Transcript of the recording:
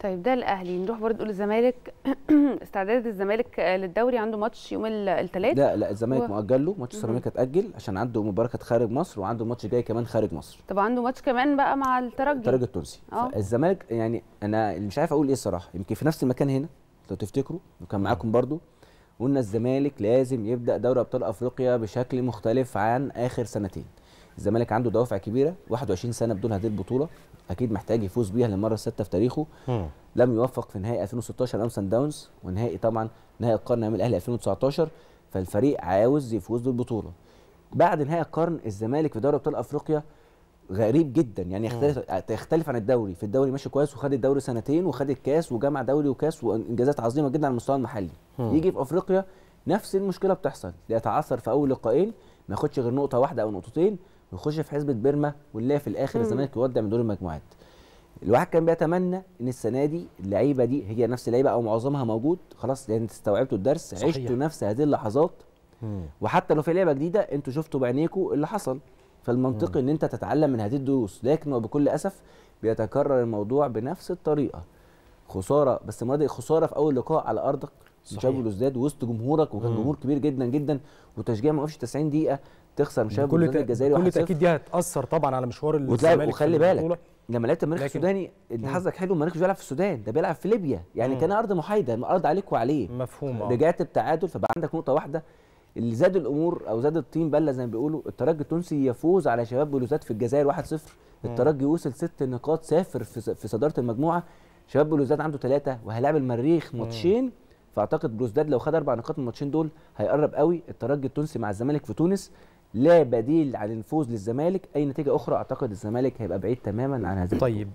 طيب ده الاهلي نروح برضه للزمالك الزمالك استعداد آه، الزمالك للدوري عنده ماتش يوم الثلاث لا لا الزمالك و... مؤجل له ماتش سيراميكا اتاجل عشان عنده مباراه خارج مصر وعنده ماتش جاي كمان خارج مصر طب عنده ماتش كمان بقى مع الترجي الترجي التونسي آه. الزمالك يعني انا مش عارف اقول ايه الصراحه يمكن في نفس المكان هنا لو تفتكروا وكان معاكم برضه قلنا الزمالك لازم يبدا دوري ابطال افريقيا بشكل مختلف عن اخر سنتين الزمالك عنده دوافع كبيره 21 سنه بدون هذه البطوله اكيد محتاج يفوز بيها للمره السادسه في تاريخه لم يوفق في نهائي 2016 امام سان داونز ونهائي طبعا نهائي القرن امام الاهلي 2019 فالفريق عاوز يفوز بالبطوله بعد نهائي القرن الزمالك في دوري ابطال افريقيا غريب جدا يعني يختلف تختلف عن الدوري في الدوري ماشي كويس وخد الدوري سنتين وخد الكاس وجمع دوري وكاس وانجازات عظيمه جدا على المستوى المحلي مم. يجي في افريقيا نفس المشكله بتحصل يتعثر في اول لقاءين ما ياخدش غير نقطه واحده او نقطتين يخش في حزبه بيرما ونلاقي في الاخر الزمالك يودع من دور المجموعات الواحد كان بيتمنى ان السنه دي اللعيبه دي هي نفس اللعيبه او معظمها موجود خلاص لان يعني استوعبتوا الدرس صحيح. عشتوا نفس هذه اللحظات وحتى لو في لعبه جديده انتوا شفتوا بعينيكم اللي حصل فالمنطقي ان انت تتعلم من هذه الدروس لكن وبكل اسف بيتكرر الموضوع بنفس الطريقه خساره بس ما دي خساره في اول لقاء على ارضك جابوا الاستاد وسط جمهورك وكان جمهور كبير جدا جدا وتشجيع ما وقفش 90 دقيقه تخسر مش كل الجزائري كل تاكيد دي هتاثر طبعا على مشوار الزمالك وخلي بالك لما لقيت المريخ السوداني انت حظك حلو المريخ مش بيلعب في السودان ده بيلعب في ليبيا يعني مم. كان ارض محايده ارض عليك وعليه مفهوم آه. رجعت بتعادل فبقى عندك نقطه واحده اللي زاد الامور او زاد الطين بله زي ما بيقولوا الترجي التونسي يفوز على شباب بلوزات في الجزائر 1-0 الترجي يوصل ست نقاط سافر في صداره المجموعه شباب بلوزداد عنده ثلاثه وهيلاعب المريخ ماتشين فاعتقد بلوزداد لو خد اربع نقاط من الماتشين دول هيقرب قوي الترجي التونسي مع الزمالك في تونس لا بديل عن الفوز للزمالك اي نتيجه اخرى اعتقد الزمالك هيبقى بعيد تماما عن هذه طيب